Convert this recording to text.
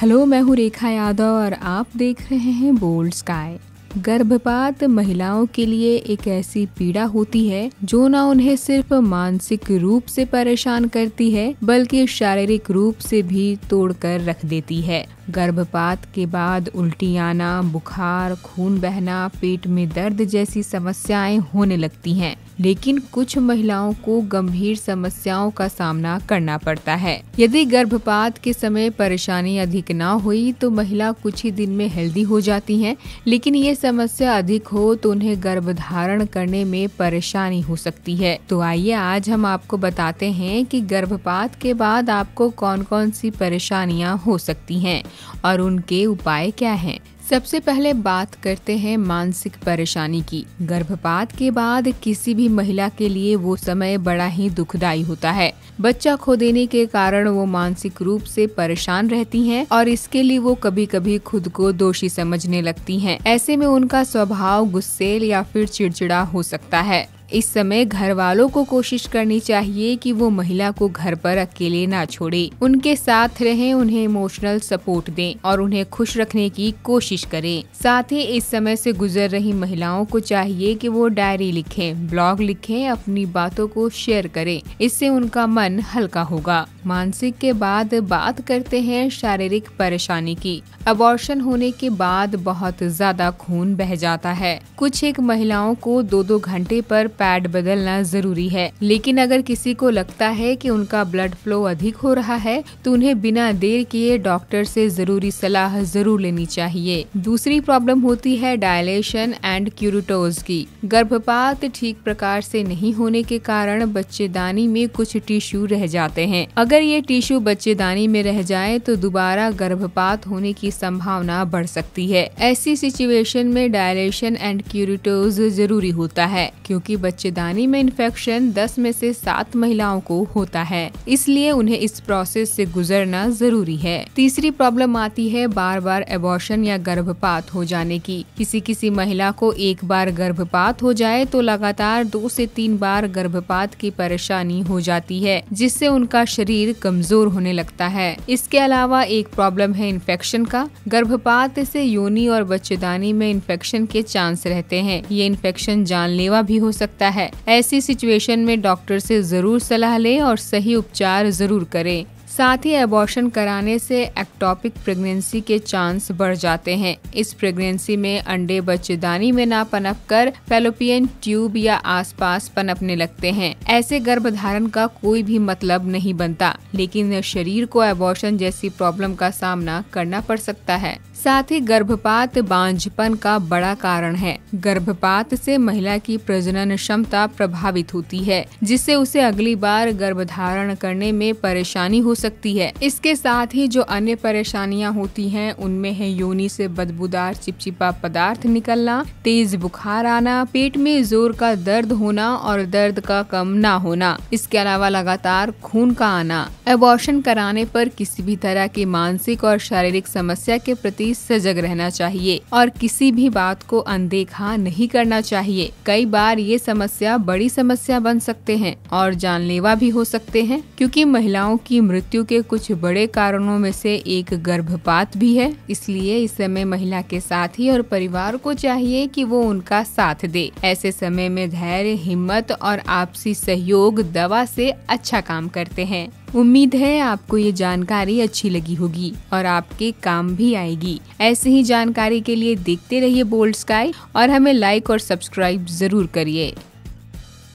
Hello मैं हूँ रेखा यादव और आप देख रहे हैं बोल्ड स्काई गर्भपात महिलाओं के लिए एक ऐसी पीड़ा होती है जो न उन्हें सिर्फ मानसिक रूप से परेशान करती है बल्कि शारीरिक रूप से भी तोड़कर रख देती है गर्भपात के बाद उल्टी आना बुखार खून बहना पेट में दर्द जैसी समस्याएं होने लगती हैं लेकिन कुछ महिलाओं को गंभीर समस्याओं का सामना करना पड़ता है यदि गर्भपात के समय परेशानी अधिक ना हुई तो महिला कुछ ही दिन में हेल्दी हो जाती हैं लेकिन ये समस्या अधिक हो तो उन्हें गर्भधारण करने में परेशानी हो सकती है तो आइए आज हम आपको बताते हैं कि गर्भपात के बाद आपको कौन कौन सी परेशानियां हो सकती हैं और उनके उपाय क्या हैं सबसे पहले बात करते हैं मानसिक परेशानी की गर्भपात के बाद किसी भी महिला के लिए वो समय बड़ा ही दुखदायी होता है बच्चा खो देने के कारण वो मानसिक रूप से परेशान रहती हैं और इसके लिए वो कभी कभी खुद को दोषी समझने लगती हैं। ऐसे में उनका स्वभाव गुस्सेल या फिर चिड़चिड़ा हो सकता है इस समय घर वालों को कोशिश करनी चाहिए कि वो महिला को घर पर अकेले ना छोड़े उनके साथ रहें उन्हें इमोशनल सपोर्ट दें और उन्हें खुश रखने की कोशिश करें साथ ही इस समय से गुजर रही महिलाओं को चाहिए कि वो डायरी लिखें, ब्लॉग लिखें, अपनी बातों को शेयर करें इससे उनका मन हल्का होगा मानसिक के बाद बात करते हैं शारीरिक परेशानी की अबॉर्शन होने के बाद बहुत ज्यादा खून बह जाता है कुछ एक महिलाओं को दो दो घंटे पर पैड बदलना जरूरी है लेकिन अगर किसी को लगता है कि उनका ब्लड फ्लो अधिक हो रहा है तो उन्हें बिना देर किए डॉक्टर से जरूरी सलाह जरूर लेनी चाहिए दूसरी प्रॉब्लम होती है डायलेशन एंड क्यूरिटोज की गर्भपात ठीक प्रकार से नहीं होने के कारण बच्चेदानी में कुछ टिश्यू रह जाते हैं अगर अगर ये टिश्यू बच्चेदानी में रह जाए तो दोबारा गर्भपात होने की संभावना बढ़ सकती है ऐसी सिचुएशन में डायलेशन एंड क्यूरिटोज जरूरी होता है क्योंकि बच्चेदानी में इन्फेक्शन 10 में से 7 महिलाओं को होता है इसलिए उन्हें इस प्रोसेस से गुजरना जरूरी है तीसरी प्रॉब्लम आती है बार बार एबॉर्शन या गर्भपात हो जाने की किसी किसी महिला को एक बार गर्भपात हो जाए तो लगातार दो से तीन बार गर्भपात की परेशानी हो जाती है जिससे उनका शरीर शरीर कमजोर होने लगता है इसके अलावा एक प्रॉब्लम है इन्फेक्शन का गर्भपात से योनि और बच्चेदानी में इन्फेक्शन के चांस रहते हैं ये इन्फेक्शन जानलेवा भी हो सकता है ऐसी सिचुएशन में डॉक्टर से जरूर सलाह ले और सही उपचार जरूर करें साथ ही एबॉर्शन कराने से एक्टॉपिक प्रेगनेंसी के चांस बढ़ जाते हैं इस प्रेगनेंसी में अंडे बच्चेदानी में ना पनप कर फेलोपियन ट्यूब या आसपास पनपने लगते हैं ऐसे गर्भधारण का कोई भी मतलब नहीं बनता लेकिन शरीर को एबॉर्शन जैसी प्रॉब्लम का सामना करना पड़ सकता है साथ ही गर्भपात बांझपन का बड़ा कारण है गर्भपात से महिला की प्रजनन क्षमता प्रभावित होती है जिससे उसे अगली बार गर्भधारण करने में परेशानी हो सकती है इसके साथ ही जो अन्य परेशानियां होती हैं उनमें है योनि से बदबूदार चिपचिपा पदार्थ निकलना तेज बुखार आना पेट में जोर का दर्द होना और दर्द का कम न होना इसके अलावा लगातार खून का आना एबॉर्शन कराने पर किसी भी तरह की मानसिक और शारीरिक समस्या के प्रति प्रति सजग रहना चाहिए और किसी भी बात को अनदेखा नहीं करना चाहिए कई बार ये समस्या बड़ी समस्या बन सकते हैं और जानलेवा भी हो सकते हैं क्योंकि महिलाओं की मृत्यु के कुछ बड़े कारणों में से एक गर्भपात भी है इसलिए इस समय महिला के साथ ही और परिवार को चाहिए कि वो उनका साथ दे ऐसे समय में धैर्य हिम्मत और आपसी सहयोग दवा से अच्छा काम करते हैं उम्मीद है आपको ये जानकारी अच्छी लगी होगी और आपके काम भी आएगी ऐसे ही जानकारी के लिए देखते रहिए बोल्ड स्काई और हमें लाइक और सब्सक्राइब जरूर करिए